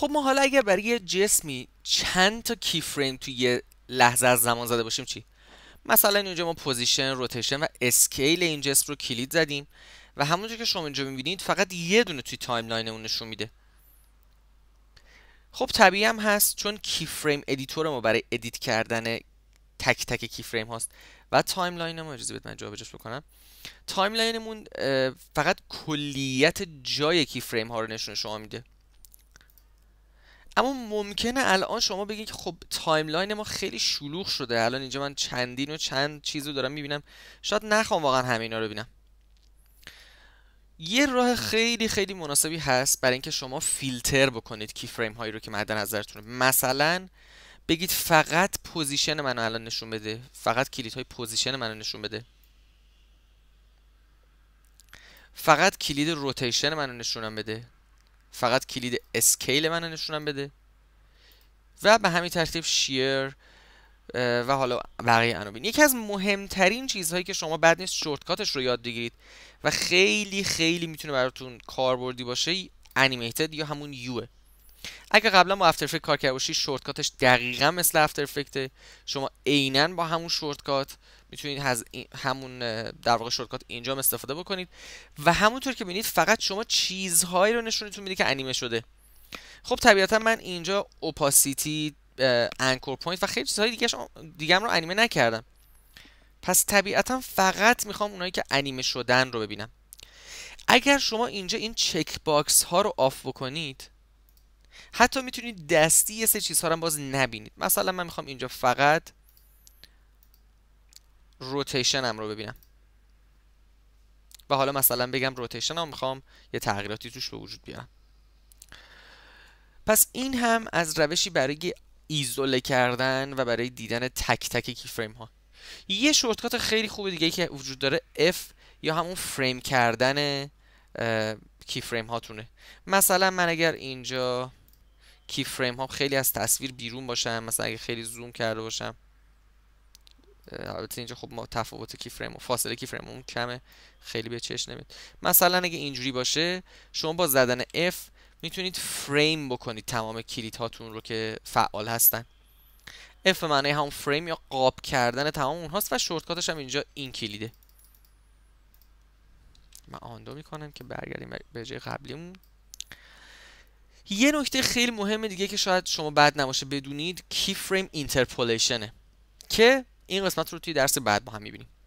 خب ما حالا اگر برای یه جسمی چند تا کی فریم توی یه لحظه از زمان زده باشیم چی مثلا اینجا ما پوزیشن روتیشن و اسکیل این جسم رو کلید زدیم و همونجا که شما اینجا میبینید فقط یه دونه توی تایم اون نشون میده خب طبیعی هم هست چون کی فریم ادیتور ما برای ادیت کردن تک تک کی فریم هاست و تایملاین ما اجازه بدید من جابجاش بکنم تایملاینمون فقط کلیت جای کی فریم ها رو نشون شما میده اما ممکنه الان شما بگید که خب تایملاین ما خیلی شلوغ شده الان اینجا من چندین و چند چیز رو دارم میبینم شاید نخوام واقعا همینا رو ببینم یه راه خیلی خیلی مناسبی هست برای اینکه شما فیلتر بکنید کی فریم هایی رو که مد نظرتونه مثلا بگید فقط پوزیشن منو الان نشون بده فقط کلیت های پوزیشن منو نشون بده فقط کلید روتیشن منو نشونم بده فقط کلید اسکیل من نشونم بده و به همین ترتیب شیر و حالا بقیه انوبین یکی از مهمترین چیزهایی که شما بعد نیست شورتکاتش رو یاد بگیرید و خیلی خیلی میتونه براتون کاربردی باشه انیمیتد یا همون یوه اگه قبلا با افتر کار کرده باشی شورتکاتش دقیقا مثل افتر شما عینا با همون شورتکات میتونید از همون در واقع شورتکات اینجا استفاده بکنید و همونطور که ببینید فقط شما چیزهایی رو نشونتون میده که انیمه شده خب طبیعتا من اینجا اوپاسیتی انکور پوینت و خیلی چیزهای دیگه هم رو انیمه نکردم پس طبیعتا فقط میخوام اونایی که انیمه شدن رو ببینم اگر شما اینجا این چک باکس ها رو آف بکنید حتی میتونید دستی یه سه چیزها رو باز نبینید مثلا من میخوام اینجا فقط روتیشن هم رو ببینم و حالا مثلا بگم روتیشن هم میخوام یه تغییراتی توش به وجود بیارم پس این هم از روشی برای ایزوله کردن و برای دیدن تک تک کی فریم ها یه شورتکات خیلی خوب دیگه که وجود داره F یا همون فریم کردن کی فریم هاتونه مثلا من اگر اینجا کی فریم ها خیلی از تصویر بیرون باشن مثلا اگه خیلی زوم کرده باشم البته اینجا خب ما تفاوت کی فریم و فاصله کی فریم اون کمه خیلی به چشم نمیاد مثلا اگه اینجوری باشه شما با زدن F میتونید فریم بکنید تمام کلیت هاتون رو که فعال هستن F معنی هم فریم یا قاب کردن تمام اونهاست و شورتکاتش هم اینجا این کلیده من آندو میکنم که برگردیم به جای قبلیمون یه نکته خیلی مهم دیگه که شاید شما بد نباشه بدونید کی فریم اینترپولیشنه که این قسمت رو توی درس بعد با هم میبینیم